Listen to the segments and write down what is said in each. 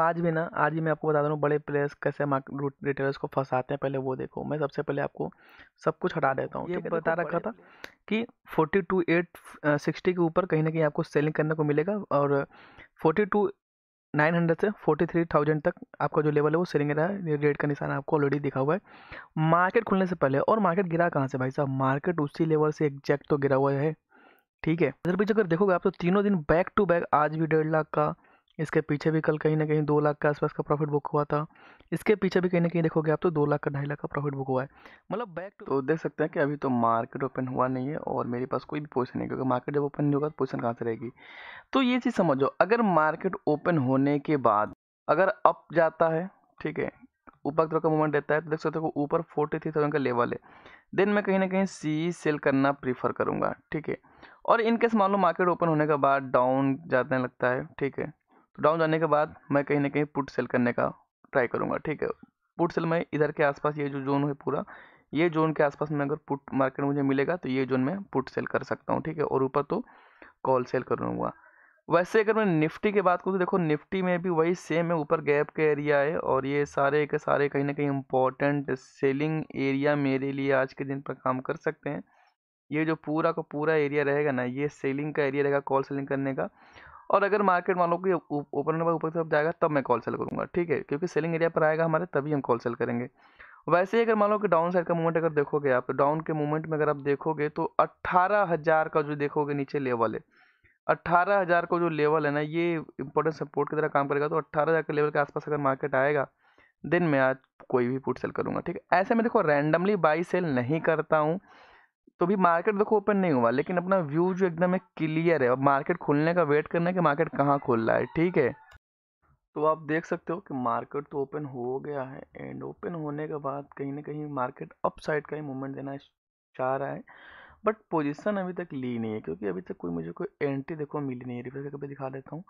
आज भी ना आज भी मैं आपको बता दूँ बड़े प्लेयर्स कैसे मार्केट रिटेलर्स को फंसाते हैं पहले वो देखो मैं सबसे पहले आपको सब कुछ हटा देता हूँ ये तो बता रखा था कि फोर्टी टू एट सिक्सटी के ऊपर कहीं ना कहीं आपको सेलिंग करने को मिलेगा और फोर्टी टू नाइन हंड्रेड से फोर्टी थ्री थाउजेंड तक आपका जो लेवल है वो सेलिंग रहा है रेट का निशान आपको ऑलरेडी दिखा हुआ है मार्केट खुलने से पहले और मार्केट गिरा कहाँ से भाई साहब मार्केट उसी लेवल से एग्जैक्ट तो गिरा हुआ है ठीक है इधर भी अगर देखोगे आप तो तीनों दिन बैक टू बैक आज भी डेढ़ लाख का इसके पीछे भी कल कहीं ना कहीं दो लाख के आसपास का प्रॉफिट बुक हुआ था इसके पीछे भी कहीं ना कहीं देखोगे आप तो दो लाख का ढाई लाख का प्रॉफिट बुक हुआ है मतलब बैक टू तो देख सकते हैं कि अभी तो मार्केट ओपन हुआ नहीं है और मेरे पास कोई भी पोजिशन नहीं क्योंकि मार्केट जब ओपन नहीं होगा तो पोजिशन कहाँ से रहेगी तो ये चीज़ समझो अगर मार्केट ओपन होने के बाद अगर अप जाता है ठीक है ऊपर तरफ का मूवमेंट देता है तो देख सकते हो ऊपर फोर्टी थ्री थाउजेंड का लेवल है देन मैं कहीं ना कहीं सी सेल e करना प्रीफर करूँगा ठीक है और इनकेस मान लो मार्केट ओपन होने के बाद डाउन जाने लगता है ठीक है तो डाउन जाने के बाद मैं कहीं ना कहीं पुट सेल करने का ट्राई करूँगा ठीक है पुट सेल मैं इधर के आसपास ये जो जोन है पूरा ये जोन के आसपास में अगर पुट मार्केट मुझे मिलेगा तो ये जोन में पुट सेल कर सकता हूँ ठीक है और ऊपर तो कॉल सेल करूँगा वैसे अगर मैं निफ्टी की बात करूँ तो देखो निफ्टी में भी वही सेम है ऊपर गैप के एरिया है और ये सारे के सारे कहीं ना कहीं इंपॉर्टेंट सेलिंग एरिया मेरे लिए आज के दिन पर काम कर सकते हैं ये जो पूरा का पूरा एरिया रहेगा ना ये सेलिंग का एरिया रहेगा कॉल सेलिंग करने का और अगर मार्केट मान लो कि ओपन होने ऊपर की तरफ जाएगा तब मैं कॉल सेल करूँगा ठीक है क्योंकि सेलिंग एरिया पर आएगा हमारे तभी हम कॉल सेल करेंगे वैसे ही अगर मान लो कि डाउन साइड का मूवमेंट अगर देखोगे आप डाउन तो के मूवमेंट में अगर आप देखोगे तो अट्ठारह हज़ार का जो देखोगे नीचे लेवल है अट्ठारह हज़ार का जो लेवल है ना ये इंपॉर्टेंट सपोर्ट की तरह काम करेगा तो अट्ठारह हज़ार के लेवल के आसपास अगर मार्केट आएगा दिन में आज कोई भी पुट सेल करूँगा ठीक है ऐसे में देखो रैंडमली बाई सेल नहीं करता हूँ तो अभी मार्केट देखो ओपन नहीं हुआ लेकिन अपना व्यू जो एकदम एक क्लियर है अब मार्केट खुलने का वेट करना है कि मार्केट कहाँ खुल रहा है ठीक है तो आप देख सकते हो कि मार्केट तो ओपन हो गया है एंड ओपन होने के बाद कहीं ना कहीं मार्केट अप साइड का ही मूवमेंट देना चाह रहा है बट पोजिशन अभी तक ली नहीं है क्योंकि अभी तक कोई मुझे कोई एंट्री देखो मिली नहीं है रिफ्रेश कभी दिखा देता हूँ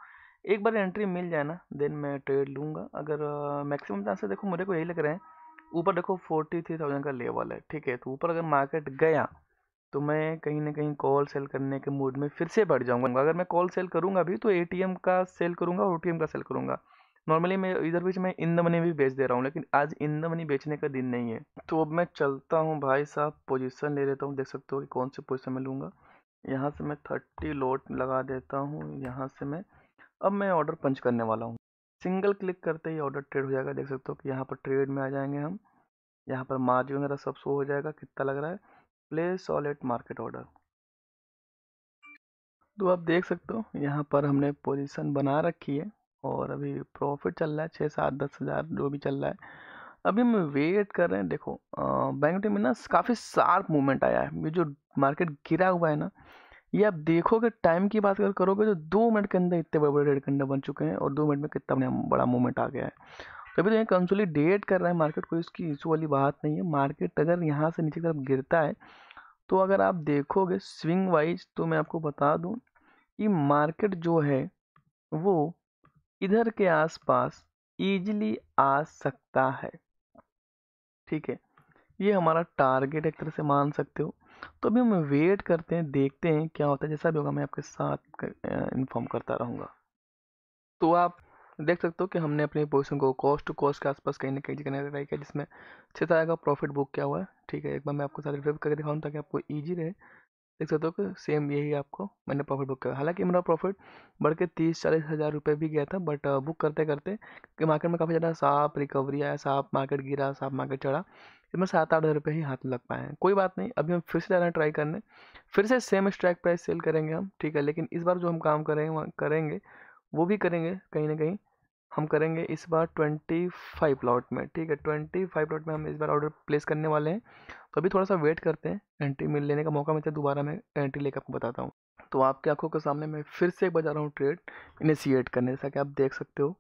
एक बार एंट्री मिल जाए ना देन मैं ट्रेड लूँगा अगर मैक्सिमम चांसेस देखो मुझे को यही लग रहे हैं ऊपर देखो फोर्टी थ्री थाउजेंड का लेवल है ठीक है तो ऊपर अगर मार्केट गया तो मैं कहीं ना कहीं कॉल सेल करने के मूड में फिर से बढ़ जाऊंगा अगर मैं कॉल सेल करूंगा भी तो ए का सेल करूंगा और ओ का सेल करूंगा नॉर्मली मैं इधर बीच में इन द मनी भी बेच दे रहा हूँ लेकिन आज इन द मनी बेचने का दिन नहीं है तो अब मैं चलता हूँ भाई साहब पोजीशन ले लेता हूँ देख सकते हो कि कौन सी पोजिशन मैं लूँगा यहाँ से मैं थर्टी लोट लगा देता हूँ यहाँ से मैं अब मैं ऑर्डर पंच करने वाला हूँ सिंगल क्लिक करते ही ऑर्डर ट्रेड हो जाएगा देख सकते हो कि यहाँ पर ट्रेड में आ जाएंगे हम यहाँ पर मार्जिन वगैरह सब शो हो जाएगा कितना लग रहा है place all at market order तो आप देख सकते हो यहाँ पर हमने पोजीशन बना रखी है और अभी प्रॉफिट चल रहा है छः सात दस हज़ार जो भी चल रहा है अभी हम वेट कर रहे हैं देखो बैंक टीम में ना काफ़ी शार्प मूवमेंट आया है ये जो मार्केट गिरा हुआ है ना ये आप देखोगे टाइम की बात अगर करोगे तो दो मिनट के अंदर इतने बड़े बड़े रेड कंडे बन चुके हैं और दो मिनट में कितना बड़ा मूवमेंट आ गया है तभी तो ये कंसोलिडेट कर रहा है मार्केट कोई इसकी इशू वाली बात नहीं है मार्केट अगर यहाँ से नीचे की तरफ गिरता है तो अगर आप देखोगे स्विंग वाइज तो मैं आपको बता दूँ कि मार्केट जो है वो इधर के आसपास इजीली आ सकता है ठीक है ये हमारा टारगेट एक तरह से मान सकते हो तो अभी हम वेट करते हैं देखते हैं क्या होता है जैसा भी होगा मैं आपके साथ इन्फॉर्म करता रहूँगा तो आप देख सकते हो कि हमने अपनी पोजिशन को कॉस्ट टू कॉस्ट के आसपास कहीं ना कहीं जगह ट्राई किया जिसमें अच्छे तरह का प्रॉफिट बुक किया हुआ है ठीक है एक बार मैं आपको सारे रिव्यू करके दिखाऊँ ताकि आपको ईजी रहे देख सकते हो कि सेम यही आपको मैंने प्रॉफिट बुक किया हालांकि मेरा प्रॉफिट बढ़ के तीस चालीस हज़ार रुपये भी गया था बट बुक uh, करते करते क्योंकि मार्केट में काफ़ी ज़्यादा साफ रिकवरी आया साफ मार्केट गिरा साफ मार्केट चढ़ा इसमें सात आठ हज़ार रुपये ही हाथ लग पाए हैं कोई बात नहीं अभी हम फिर से जाना ट्राई करने फिर से सेम स्ट्राइक प्राइस सेल करेंगे हम ठीक है लेकिन इस बार जो हम काम करें करेंगे वो भी करेंगे कहीं ना कहीं हम करेंगे इस बार ट्वेंटी फाइव प्लॉट में ठीक है ट्वेंटी फाइव प्लॉट में हम इस बार ऑर्डर प्लेस करने वाले हैं तो अभी थोड़ा सा वेट करते हैं एंट्री मिल लेने का मौका मिलता है दोबारा मैं एंट्री लेकर आपको बताता हूँ तो आपकी आंखों के सामने मैं फिर से एक बार जा रहा हूँ ट्रेड इनिशिएट करने जैसा कि आप देख सकते हो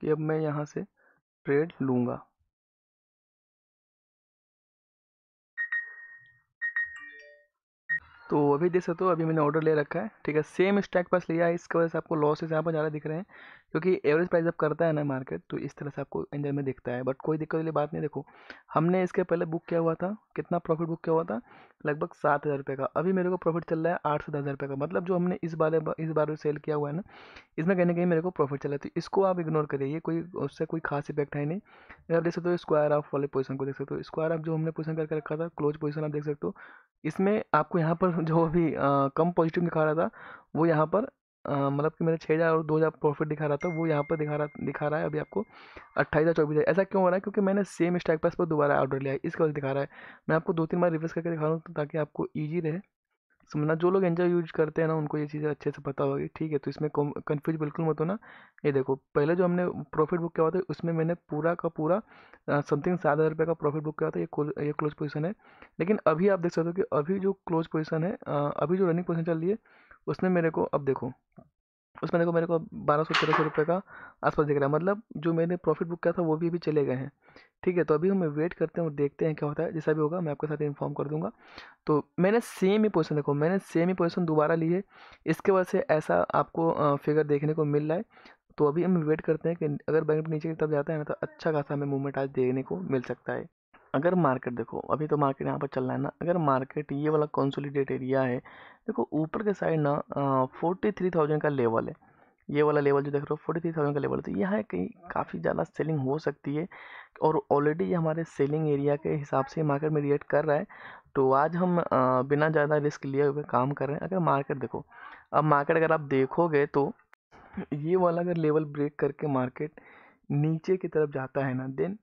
कि अब मैं यहाँ से ट्रेड लूँगा तो अभी देख सकते हो अभी मैंने ऑर्डर ले रखा है ठीक है सेम स्टैक पास लिया है इसकी वजह से आपको लॉसेस यहाँ पर ज़्यादा दिख रहे हैं क्योंकि एवरेज प्राइस अप करता है ना मार्केट तो इस तरह से आपको इंडिया में दिखता है बट कोई दिक्कत वाली बात नहीं देखो हमने इसके पहले बुक किया हुआ था कितना प्रॉफिट बुक किया हुआ था लगभग सात हज़ार रुपये का अभी मेरे को प्रॉफिट चल रहा है आठ से दस हज़ार रुपये का मतलब जो हमने इस बार इस बार सेल किया हुआ है ना इसमें कहीं ना कहीं मेरे को प्रॉफिट चल रहा है तो इसको आप इग्नोर करिए ये कोई उससे कोई खास इफेक्ट है नहीं आप देख सकते हो स्क्वायर ऑफ वाले पोजिशन को देख सकते हो स्क्वायर ऑफ जो हमने पोजिशन करके रखा था क्लोज पोजिशन आप देख सकते हो इसमें आपको यहाँ पर जो अभी कम पॉजिटिव दिखा रहा था वो यहाँ पर मतलब कि मेरे छः हज़ार और दो हज़ार प्रॉफिट दिखा रहा था वो यहाँ पर दिखा रहा दिखा रहा है अभी आपको अट्ठाईस हज़ार चौबीस हज़ार ऐसा क्यों हो रहा है क्योंकि मैंने सेम स्टैक पास पर दोबारा ऑर्डर लिया है इसके वजह दिखा रहा है मैं आपको दो तीन बार रिवर्स करके दिखा रहा हूँ तो ताकि आपको ईजी रहे समझना मतलब जो लोग एंजॉय यूज करते हैं ना उनको ये चीज़ें अच्छे से पता होगी ठीक है तो इसमें कन्फ्यूज बिल्कुल मत हो ना ये देखो पहले जो हमने प्रॉफिट बुक किया हुआ था उसमें मैंने पूरा का पूरा समथिंग सात हज़ार रुपये का प्रॉफिट बुक किया था ये ये क्लोज पोजीशन है लेकिन अभी आप देख सकते हो कि अभी जो क्लोज पोजीशन है अभी जो रनिंग पोजीशन चल रही है उसने मेरे को अब देखो उसमें देखो मेरे को बारह सौ तेरह सौ रुपये का आसपास दिख रहा है मतलब जो मैंने प्रॉफिट बुक किया था वो भी अभी चले गए हैं ठीक है तो अभी हम वेट करते हैं और देखते हैं क्या होता है जैसा भी होगा मैं आपके साथ इन्फॉर्म कर दूंगा तो मैंने सेम ही पोजीशन देखो मैंने सेम ही पोजीशन दोबारा ली है इसके वजह से ऐसा आपको फिगर देखने को मिल रहा है तो अभी हम वेट करते हैं कि अगर बैंक नीचे की तरफ जाता है ना तो अच्छा खासा हमें मूवमेंट आज देखने को मिल सकता है अगर मार्केट देखो अभी तो मार्केट यहाँ पर चल रहा है ना अगर मार्केट ये वाला कॉन्सोलिडेट एरिया है देखो ऊपर के साइड ना फोर्टी थ्री थाउजेंड का लेवल है ये वाला लेवल जो देख रहे हो फोर्टी थ्री थाउजेंड का लेवल तो यहाँ कहीं काफ़ी ज़्यादा सेलिंग हो सकती है और ऑलरेडी ये हमारे सेलिंग एरिया के हिसाब से मार्केट में रिएक्ट कर रहा है तो आज हम बिना ज़्यादा रिस्क लिए हुए काम कर रहे हैं अगर मार्केट देखो अब मार्केट अगर आप देखोगे तो ये वाला अगर लेवल ब्रेक करके मार्केट नीचे की तरफ जाता है ना देन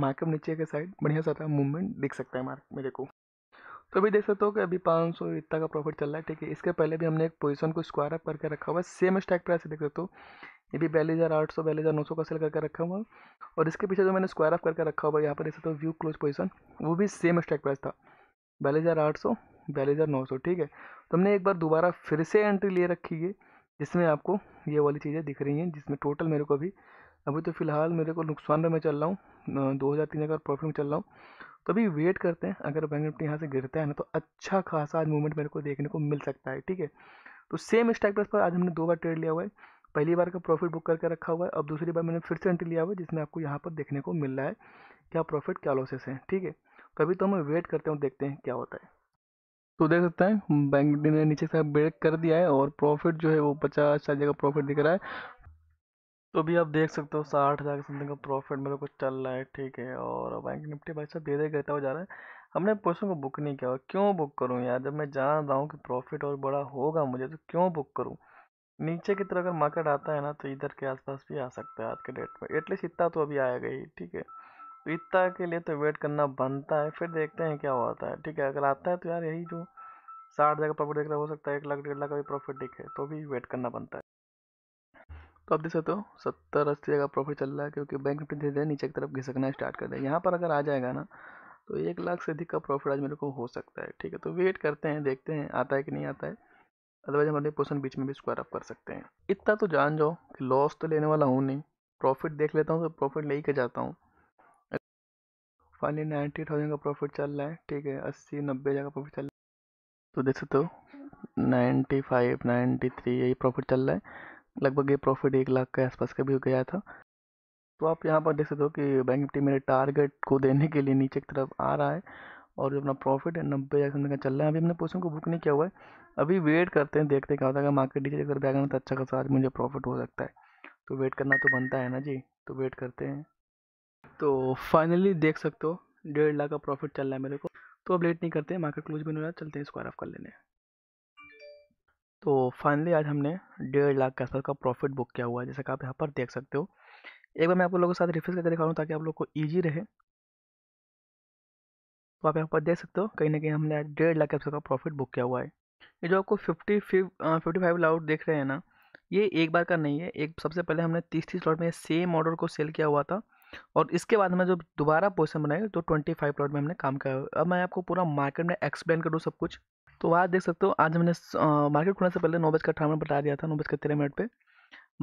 मार्केट नीचे के साइड बढ़िया सा मूवमेंट दिख सकता है मार्क मेरे को तो अभी देख सकते हो कि अभी पाँच सौ इतना का प्रॉफिट चल रहा है ठीक है इसके पहले भी हमने एक पोजीशन को स्क्वायर अप करके रखा हुआ है सेम स्टैक प्राइस देख सकते हो ये भी बयालीस हज़ार आठ सौ बयालीस हज़ार नौ सौ का सेल करके रखा हुआ और इसके पीछे जो मैंने स्क्वायर अप करके रखा हुआ यहाँ पर देख सकते हो व्यू क्लोज पोजीशन वो भी सेम स्टैक प्राइस था बयालीस हज़ार आठ सौ बयालीस हज़ार नौ सौ ठीक है तो हमने एक बार दोबारा फिर से एंट्री ले रखी है जिसमें आपको ये वाली चीज़ें दिख रही हैं जिसमें टोटल मेरे को अभी अभी तो फ़िलहाल मेरे को नुकसान में मैं चल रहा हूँ दो हज़ार तीन हज़ार प्रॉफिट में चल रहा हूँ तो अभी वेट करते हैं अगर बैंक निफ्टी यहाँ से गिरता है ना तो अच्छा खासा आज मूवमेंट मेरे को देखने को मिल सकता है ठीक है तो सेम स्टॉक प्राइस पर आज हमने दो बार ट्रेड लिया हुआ है पहली बार का प्रॉफिट बुक करके रखा हुआ है अब दूसरी बार मैंने फिर से एंट्री लिया हुआ है जिसमें आपको यहाँ पर देखने को मिल रहा है क्या प्रॉफिट क्या लॉसेस है ठीक है कभी तो हम वेट करते हैं देखते हैं क्या होता है तो देख सकते हैं बैंक ने नीचे से ब्रेक कर दिया है और प्रॉफिट जो है वो पचास चार जगह प्रॉफिट दिख रहा है तो अभी आप देख सकते हो साठ हज़ार समथिंग का प्रॉफिट मेरे को चल रहा है ठीक है और बैंक निफ्टी भाई साहब धीरे गिरता हुआ जा रहा है हमने पोजिशन को बुक नहीं किया क्यों बुक करूँ यार जब मैं जान रहा हूँ कि प्रॉफिट और बड़ा होगा मुझे तो क्यों बुक करूँ नीचे की तरफ अगर मार्केट आता है ना तो इधर के आसपास भी आ सकता है आज के डेट में एटलीस्ट इतना तो अभी आएगा ही ठीक है तो इतना के लिए तो वेट करना बनता है फिर देखते हैं क्या होता है ठीक है अगर आता है तो यार यही जो साठ हज़ार का प्रॉफिट देख रहा हो सकता है एक लाख डेढ़ लाख का भी प्रॉफिट दिखे तो भी वेट करना बनता है तो आप देख सकते हो सत्तर अस्सी जगह प्रॉफिट चल रहा है क्योंकि बैंक निफ्टी धीरे धीरे नीचे की तरफ घिसकना स्टार्ट कर दिया यहाँ पर अगर आ जाएगा ना तो एक लाख से अधिक का प्रॉफिट आज मेरे को हो सकता है ठीक है तो वेट करते हैं देखते हैं आता है कि नहीं आता है अदरवाइज हम अपने पोर्सन बीच में भी स्क्वायर अप कर सकते हैं इतना तो जान जाओ कि लॉस तो लेने वाला हूँ नहीं प्रॉफिट देख लेता हूँ तो प्रॉफिट ले ही जाता हूँ फाइनली नाइन्टी थाउजेंड का प्रॉफिट चल रहा है ठीक है अस्सी नब्बे हज़ार का प्रॉफिट चल रहा है तो देख सकते हो नाइन्टी फाइव नाइन्टी थ्री यही प्रॉफिट चल रहा है लगभग ये प्रॉफिट एक लाख के आसपास का भी हो गया था तो आप यहाँ पर देख सकते हो कि बैंक निफ्टी मेरे टारगेट को देने के लिए नीचे की तरफ आ रहा है और जो अपना प्रॉफिट है नब्बे हज़ार समथिंग का चल रहा है अभी हमने पोजिशन को बुक नहीं किया हुआ है अभी वेट करते हैं देखते हैं क्या होता है अगर मार्केट नीचे अगर बैग तो अच्छा खासा आज मुझे प्रॉफिट हो सकता है तो वेट करना तो बनता है ना जी तो वेट करते हैं तो फाइनली देख सकते हो डेढ़ लाख का प्रॉफिट चल रहा है मेरे को तो अब लेट नहीं करते मार्केट क्लोज भी नहीं हो रहा चलते हैं स्क्वायर ऑफ कर लेने तो फाइनली आज हमने डेढ़ लाख के का प्रॉफिट बुक किया हुआ है जैसा कि आप यहाँ पर देख सकते हो एक बार मैं आप लोगों के साथ रिफ्रेस करके दिखा रहा हूँ ताकि आप लोग को ईजी रहे तो आप यहाँ पर देख सकते हो कहीं ना कहीं हमने आज डेढ़ लाख के का प्रॉफिट बुक किया हुआ है ये जो आपको fifty five fifty five lot देख रहे हैं ना ये एक बार का नहीं है एक सबसे पहले हमने तीस तीस लॉट में सेम ऑर्डर को सेल किया हुआ था और इसके बाद हमें जो दोबारा पोजिशन बनाई तो ट्वेंटी फाइव लॉट में हमने काम किया अब मैं आपको पूरा मार्केट में एक्सप्लेन कर दूँ सब कुछ तो आज देख सकते हो आज हमने मार्केट खुलने से पहले नौ बज का अठारह बता दिया था नौ बज तेरह मिनट पर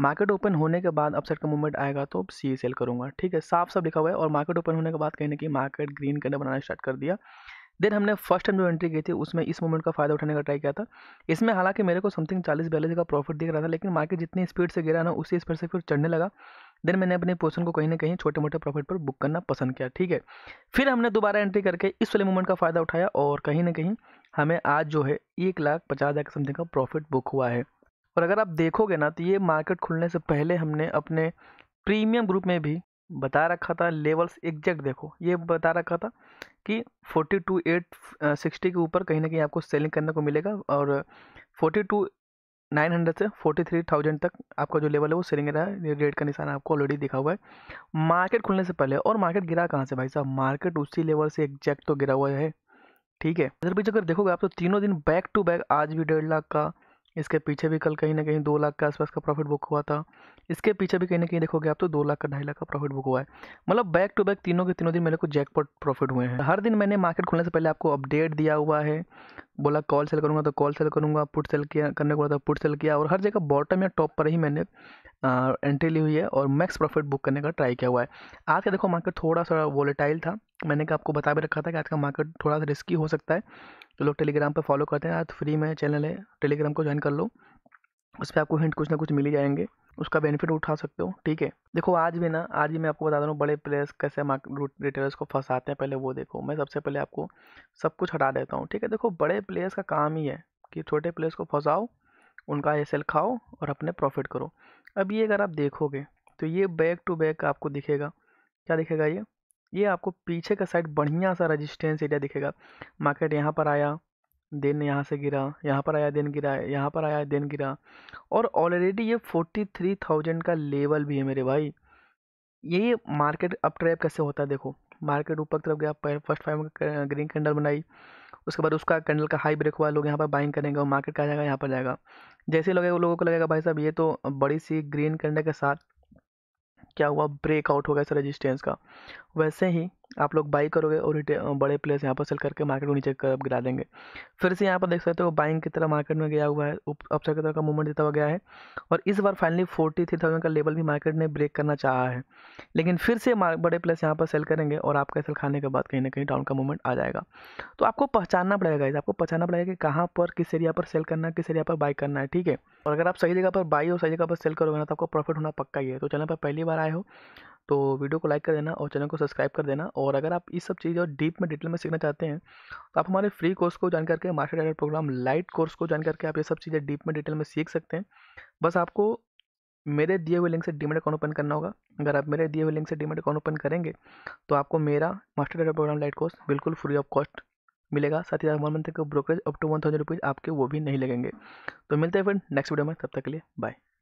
मार्केट ओपन होने के बाद अपसेट का मूवमेंट आएगा तो सी सेल करूँगा ठीक है साफ साफ लिखा हुआ है और मार्केट ओपन होने के बाद कहीं ना कहीं मार्केट ग्रीन कलर बनाना स्टार्ट कर दिया देन हमने फर्स्ट टाइम जो एंट्री की थी उसमें इस मूवमेंट का फायदा उठाने का ट्राई किया था इसमें हालांकि मेरे को समथिंग चालीस बयालीस का प्रॉफिट दिख रहा था लेकिन मार्केट जितनी स्पीड से गिरा ना उसी स्पीड से फिर चढ़ने लगा देन मैंने अपनी पोर्सन को कहीं ना कहीं छोटे मोटे प्रॉफिट पर बुक करना पसंद किया ठीक है फिर हमने दोबारा एंट्री करके इस वाले मूवमेंट का फ़ायदा उठाया और कहीं ना कहीं हमें आज जो है एक लाख पचास हज़ार के समथिंग का प्रॉफिट बुक हुआ है और अगर आप देखोगे ना तो ये मार्केट खुलने से पहले हमने अपने प्रीमियम ग्रुप में भी बता रखा था लेवल्स एग्जैक्ट देखो ये बता रखा था कि फोर्टी टू एट सिक्सटी के ऊपर कहीं ना कहीं आपको सेलिंग करने को मिलेगा और फोर्टी टू नाइन हंड्रेड से फोर्टी थ्री थाउजेंड तक आपका जो लेवल है वो सेलिंग रहा है रेट का निशान आपको ऑलरेडी दिखा हुआ है मार्केट खुलने से पहले और मार्केट गिरा कहाँ से भाई साहब मार्केट उसी लेवल से एग्जैक्ट तो गिरा हुआ है ठीक है इधर पीछे अगर देखोगे आप तो तीनों दिन बैक टू बैक आज भी डेढ़ लाख का इसके पीछे भी कल कहीं ना कहीं दो लाख के आसपास का प्रॉफिट बुक हुआ था इसके पीछे भी कहीं ना कहीं देखोगे आप तो दो लाख का ढाई लाख का प्रॉफिट बुक हुआ है मतलब बैक टू बैक तीनों के तीनों दिन मेरे को जैकपॉट प्रॉफिट हुए हैं हर दिन मैंने मार्केट खुलने से पहले आपको अपडेट दिया हुआ है बोला कॉल सेल करूँगा तो कॉल सेल करूँगा पुट सेल किया करने को बोला तो पुट सेल किया और हर जगह बॉटम या टॉप पर ही मैंने एंट्री ली हुई है और मैक्स प्रॉफिट बुक करने का ट्राई किया हुआ है आज का देखो मार्केट थोड़ा सा वॉलेटाइल था मैंने कहा आपको बता भी रखा था कि आज का मार्केट थोड़ा सा रिस्की हो सकता है जो तो लोग टेलीग्राम पर फॉलो करते हैं आज फ्री में चैनल है टेलीग्राम को ज्वाइन कर लो उस पर आपको हिंट कुछ ना कुछ मिल ही जाएंगे उसका बेनिफिट उठा सकते हो ठीक है देखो आज भी ना आज भी मैं आपको बता रहा हूँ बड़े प्लेयर्स कैसे मार्केट रिटेलर्स को फंसाते हैं पहले वो देखो मैं सबसे पहले आपको सब कुछ हटा देता हूँ ठीक है देखो बड़े प्लेयर्स का काम ही है कि छोटे प्लेयर्स को फंसाओ उनका सेल खाओ और अपने प्रॉफिट करो अब ये अगर आप देखोगे तो ये बैक टू बैक आपको दिखेगा क्या दिखेगा ये ये आपको पीछे का साइड बढ़िया सा रजिस्टेंस एरिया दिखेगा मार्केट यहाँ पर आया देन यहाँ से गिरा यहाँ पर आया देन गिरा यहाँ पर आया देन गिरा और ऑलरेडी ये फोर्टी थ्री थाउजेंड का लेवल भी है मेरे भाई ये मार्केट अप ट्रैप कैसे होता है देखो मार्केट ऊपर तरफ गया फर्स्ट फाइव ग्रीन कैंडल बनाई उसके बाद उसका कैंडल का हाई ब्रेक हुआ लोग यहाँ पर बाइंग करेंगे और मार्केट कहा जाएगा यहाँ पर जाएगा जैसे लगेगा लोगों को लगेगा भाई साहब ये तो बड़ी सी ग्रीन कैंडल के साथ क्या हुआ ब्रेकआउट हो गया इस रजिस्टेंस का वैसे ही आप लोग बाई करोगे और बड़े प्लेस यहाँ पर सेल करके मार्केट को नीचे गिरा देंगे फिर से यहाँ पर देख सकते हो बाइंग की तरह मार्केट में गया हुआ है अपसाइड की तरह का मूवमेंट देता हुआ गया है और इस बार फाइनली फोर्टी थ्री थाउजेंड का लेवल भी मार्केट ने ब्रेक करना चाहा है लेकिन फिर से बड़े प्लेस यहाँ पर सेल करेंगे और आपका सेल खाने के बाद कहीं ना कहीं डाउन का मूवमेंट आ जाएगा तो आपको पहचानना पड़ेगा इस आपको पहचानना पड़ेगा कि कहाँ पर किस एरिया पर सेल करना है किस एरिया पर बाई करना है ठीक है और अगर आप सही जगह पर बाई और सही जगह पर सेल करोगे ना तो आपको प्रॉफिट होना पक्का ही है तो चलना पर पहली बार आए हो तो वीडियो को लाइक कर देना और चैनल को सब्सक्राइब कर देना और अगर आप इस सब चीज़ और डीप में डिटेल में सीखना चाहते हैं तो आप हमारे फ्री कोर्स को ज्वाइन करके master art program lite course को ज्वाइन करके आप ये सब चीज़ें डीप में डिटेल में सीख सकते हैं बस आपको मेरे दिए हुए लिंक से डीमेट अकाउंट ओपन करना होगा अगर आप मेरे दिए हुए लिंक से डीमेट अकाउंट ओपन करेंगे तो आपको मेरा master data program lite course बिल्कुल फ्री ऑफ कॉस्ट मिलेगा साथ ही साथ वन मंथ का brokerage up to one thousand rupees आपके वो भी नहीं लगेंगे तो मिलते हैं फिर नेक्स्ट वीडियो में तब तक के लिए बाय